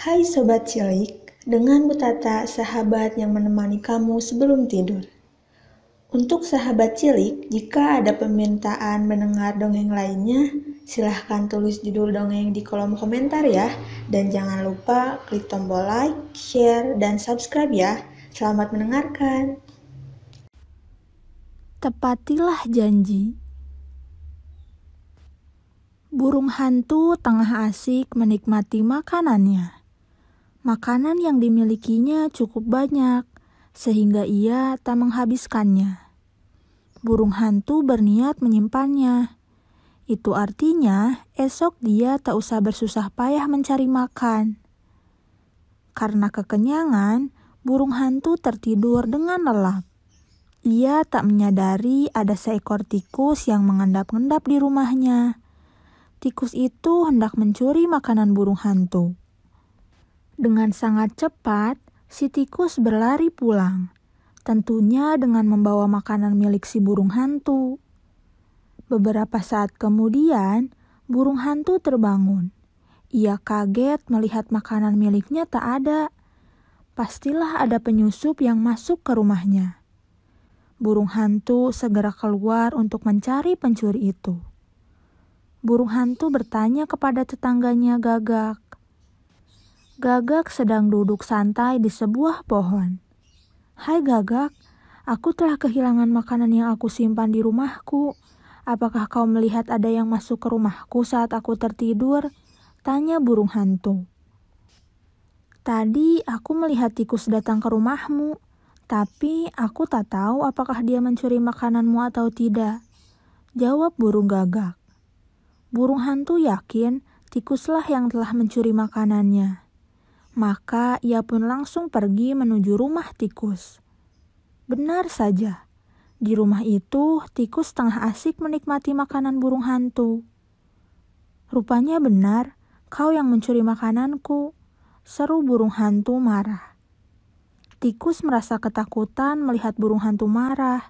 Hai Sobat Cilik, dengan Butata sahabat yang menemani kamu sebelum tidur. Untuk sahabat cilik, jika ada permintaan mendengar dongeng lainnya, silahkan tulis judul dongeng di kolom komentar ya. Dan jangan lupa klik tombol like, share, dan subscribe ya. Selamat mendengarkan. Tepatilah janji. Burung hantu tengah asik menikmati makanannya. Makanan yang dimilikinya cukup banyak, sehingga ia tak menghabiskannya. Burung hantu berniat menyimpannya. Itu artinya esok dia tak usah bersusah payah mencari makan. Karena kekenyangan, burung hantu tertidur dengan lelap. Ia tak menyadari ada seekor tikus yang mengendap-endap di rumahnya. Tikus itu hendak mencuri makanan burung hantu. Dengan sangat cepat, si tikus berlari pulang, tentunya dengan membawa makanan milik si burung hantu. Beberapa saat kemudian, burung hantu terbangun. Ia kaget melihat makanan miliknya tak ada. Pastilah ada penyusup yang masuk ke rumahnya. Burung hantu segera keluar untuk mencari pencuri itu. Burung hantu bertanya kepada tetangganya, "Gagak, Gagak sedang duduk santai di sebuah pohon. Hai Gagak, aku telah kehilangan makanan yang aku simpan di rumahku. Apakah kau melihat ada yang masuk ke rumahku saat aku tertidur? Tanya burung hantu. Tadi aku melihat tikus datang ke rumahmu, tapi aku tak tahu apakah dia mencuri makananmu atau tidak. Jawab burung gagak. Burung hantu yakin tikuslah yang telah mencuri makanannya. Maka ia pun langsung pergi menuju rumah tikus. Benar saja, di rumah itu tikus tengah asik menikmati makanan burung hantu. Rupanya benar, kau yang mencuri makananku, seru burung hantu marah. Tikus merasa ketakutan melihat burung hantu marah.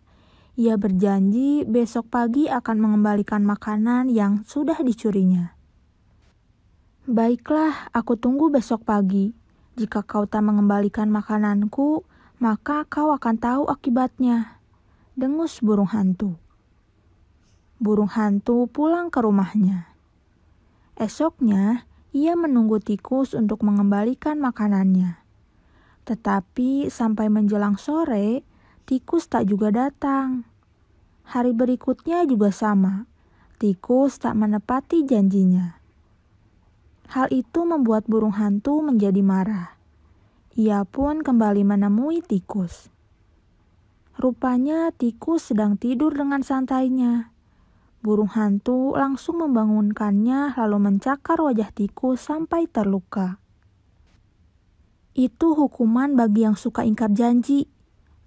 Ia berjanji besok pagi akan mengembalikan makanan yang sudah dicurinya. Baiklah, aku tunggu besok pagi, jika kau tak mengembalikan makananku, maka kau akan tahu akibatnya. Dengus burung hantu. Burung hantu pulang ke rumahnya. Esoknya, ia menunggu tikus untuk mengembalikan makanannya. Tetapi sampai menjelang sore, tikus tak juga datang. Hari berikutnya juga sama. Tikus tak menepati janjinya. Hal itu membuat burung hantu menjadi marah. Ia pun kembali menemui tikus. Rupanya tikus sedang tidur dengan santainya. Burung hantu langsung membangunkannya lalu mencakar wajah tikus sampai terluka. Itu hukuman bagi yang suka ingkar janji.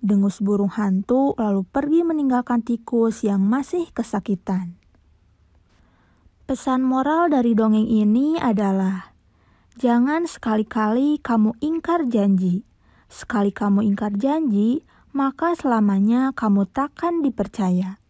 Dengus burung hantu lalu pergi meninggalkan tikus yang masih kesakitan. Pesan moral dari dongeng ini adalah: jangan sekali-kali kamu ingkar janji. Sekali kamu ingkar janji, maka selamanya kamu takkan dipercaya.